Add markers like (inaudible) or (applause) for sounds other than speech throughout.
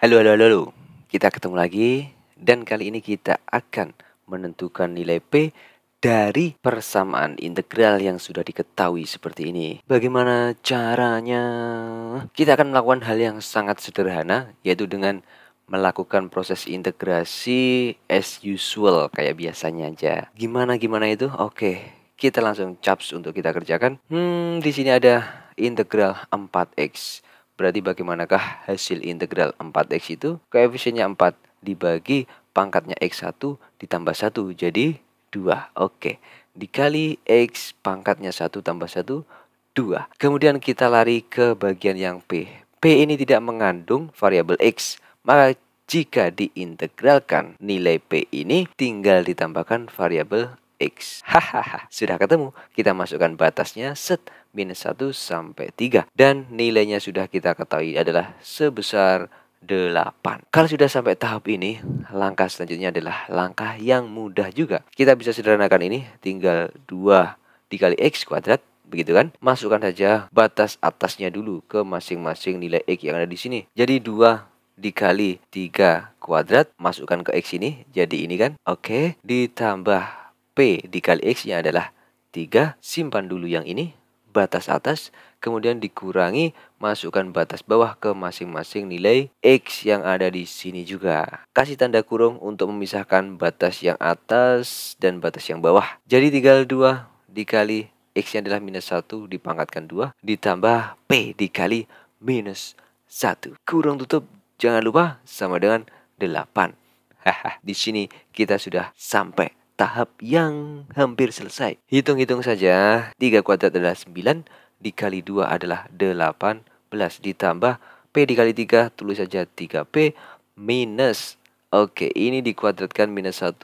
Halo, halo, halo, halo. Kita ketemu lagi dan kali ini kita akan menentukan nilai P dari persamaan integral yang sudah diketahui seperti ini. Bagaimana caranya? Kita akan melakukan hal yang sangat sederhana yaitu dengan melakukan proses integrasi as usual kayak biasanya aja. Gimana gimana itu? Oke, kita langsung caps untuk kita kerjakan. Hmm, di sini ada integral 4x Berarti bagaimanakah hasil integral 4x itu? Koefisiennya 4 dibagi pangkatnya x1 ditambah 1 jadi 2. Oke, dikali x pangkatnya 1 tambah 1 2. Kemudian kita lari ke bagian yang p. P ini tidak mengandung variabel x, maka jika diintegralkan nilai P ini tinggal ditambahkan variabel X. Hahaha, sudah ketemu. Kita masukkan batasnya, set, minus 1 sampai 3. Dan nilainya sudah kita ketahui adalah sebesar 8. Kalau sudah sampai tahap ini, langkah selanjutnya adalah langkah yang mudah juga. Kita bisa sederhanakan ini, tinggal 2 dikali X kuadrat, begitu kan? Masukkan saja batas atasnya dulu ke masing-masing nilai X yang ada di sini. Jadi 2 dikali 3 kuadrat, masukkan ke X ini, jadi ini kan? Oke, ditambah P dikali X-nya adalah 3, simpan dulu yang ini, batas atas, kemudian dikurangi, masukkan batas bawah ke masing-masing nilai X yang ada di sini juga. Kasih tanda kurung untuk memisahkan batas yang atas dan batas yang bawah. Jadi tinggal 2 dikali X-nya adalah minus 1 dipangkatkan 2 ditambah P dikali minus 1. Kurung tutup jangan lupa sama dengan 8. (laughs) di sini kita sudah sampai tahap yang hampir selesai. Hitung-hitung saja, 3 kuadrat adalah 9, dikali 2 adalah 18, ditambah P dikali 3, tulis saja 3P minus. Oke, ini dikuadratkan minus 1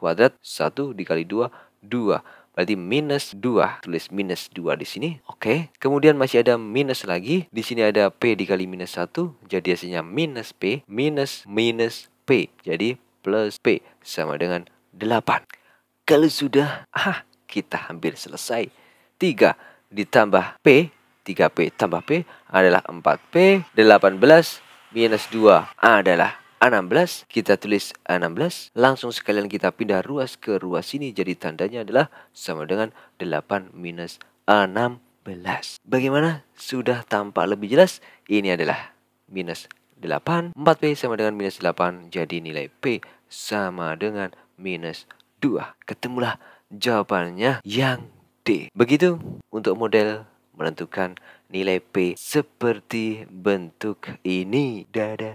kuadrat, 1 dikali 2, 2 berarti minus 2 tulis minus 2 di sini oke okay. kemudian masih ada minus lagi di sini ada p dikali minus 1 jadi hasilnya minus p minus minus p jadi plus p sama dengan 8. Kalau sudah ah, kita hampir selesai. 3 ditambah P, 3P tambah P adalah 4P. 18 minus 2 adalah 16 Kita tulis 16 Langsung sekalian kita pindah ruas ke ruas sini. Jadi tandanya adalah sama dengan 8 minus 16 Bagaimana? Sudah tampak lebih jelas? Ini adalah minus 8. 4P sama dengan minus 8. Jadi nilai P sama dengan minus 2. Ketemulah jawabannya yang D. Begitu untuk model menentukan nilai P seperti bentuk ini. Dadah.